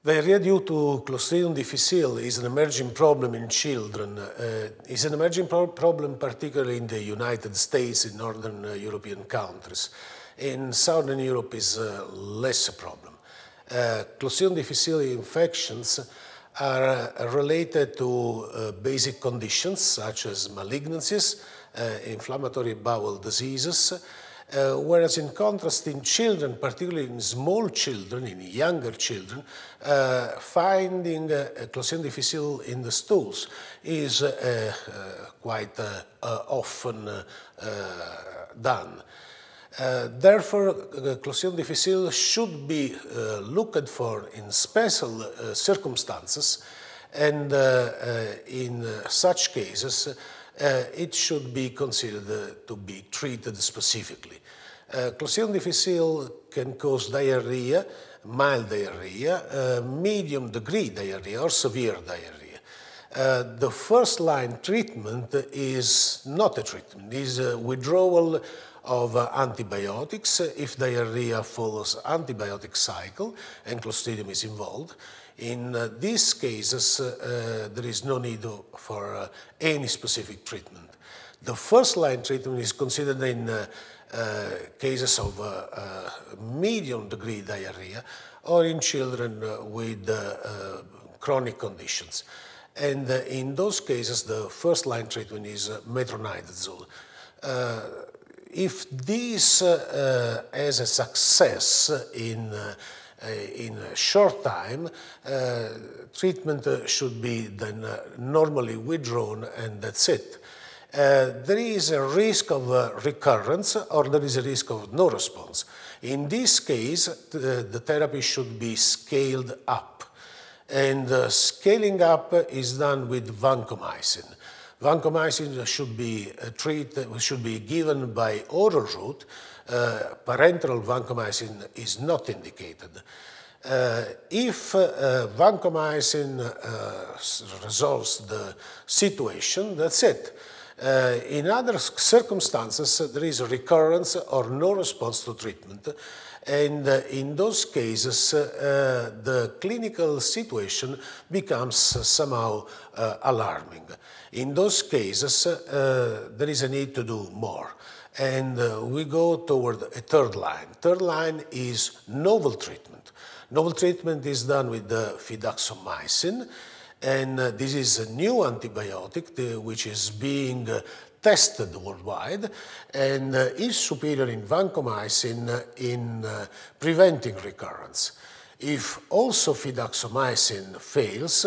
Diarrhea due to Clostridium difficile is an emerging problem in children. Uh, eh, it's an emerging pro problem particularly in the United States, in northern uh, European countries. In southern Europe is uh, less a problem. Clostridium difficile infections are related to basic conditions such as malignancies, inflammatory bowel diseases, uh, whereas in contrast, in children, particularly in small children, in younger children, uh, finding uh, Clostridium difficile in the stools is uh, uh, quite often done. therefore, Clostridium difficile should be looked for in special circumstances, and in such cases, uh, it should be considered to be treated specifically. Uh, Clostridium difficile can cause diarrhea, mild diarrhea, uh, medium degree diarrhea, or severe diarrhea. Uh, the first line treatment is not a treatment, is a withdrawal of uh, antibiotics if diarrhea follows antibiotic cycle and Clostridium is involved. In uh, these cases, uh, uh, there is no need for uh, any specific treatment. The first line treatment is considered in cases of medium degree diarrhea or in children with chronic conditions. And in those cases, the first line treatment is metronidazole. Uh, if this uh, uh, has a success in, uh, uh, in a short time, uh, treatment should be then uh, normally withdrawn and that's it. there is a risk of recurrence or there is a risk of no response. In this case, the therapy should be scaled up. And scaling up is done with vancomycin. Vancomycin should be uh, treated, uh, should be given by oral route. Uh, parenteral vancomycin is not indicated. Uh, if uh, vancomycin uh, resolves the situation, that's it. in other circumstances, there is recurrence or no response to treatment. And uh, in those cases, uh, the clinical situation becomes somehow uh, alarming. In those cases, there is a need to do more and uh, we go toward a third line. Third line is novel treatment. Novel treatment is done with the fidaxomycin, and uh, this is a new antibiotic the, which is being uh, tested worldwide and uh, is superior in vancomycin uh, in uh, preventing recurrence. If also fidaxomycin fails,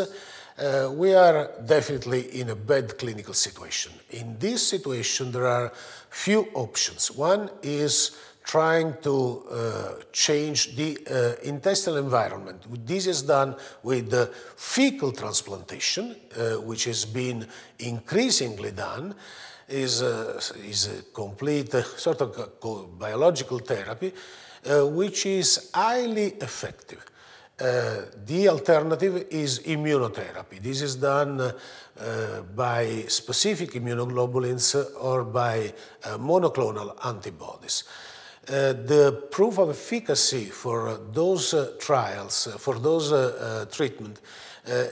uh, we are definitely in a bad clinical situation. In this situation, there are few options. One is trying to uh, change the uh, intestinal environment. This is done with fecal transplantation, uh, which has been increasingly done. Is a, uh, is a complete uh, sort of biological therapy, which is highly effective. Uh, the alternative is immunotherapy. This is done uh, by specific immunoglobulins or by monoclonal antibodies. Uh, the proof of efficacy for uh, those uh, trials, for those uh, treatment,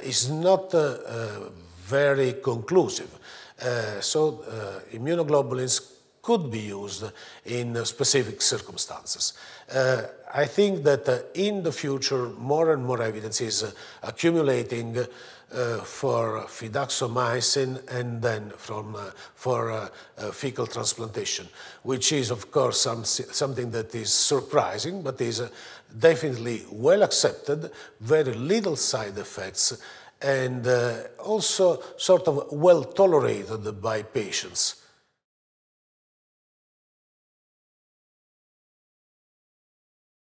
is not very conclusive. so immunoglobulins could be used in specific circumstances. Uh, I think that uh, in the future, more and more evidence is uh, accumulating uh, for fidaxomycin and then from, uh, for uh, fecal transplantation, which is, of course, some, something that is surprising, but is definitely well accepted, very little side effects, and also sort of well tolerated by patients.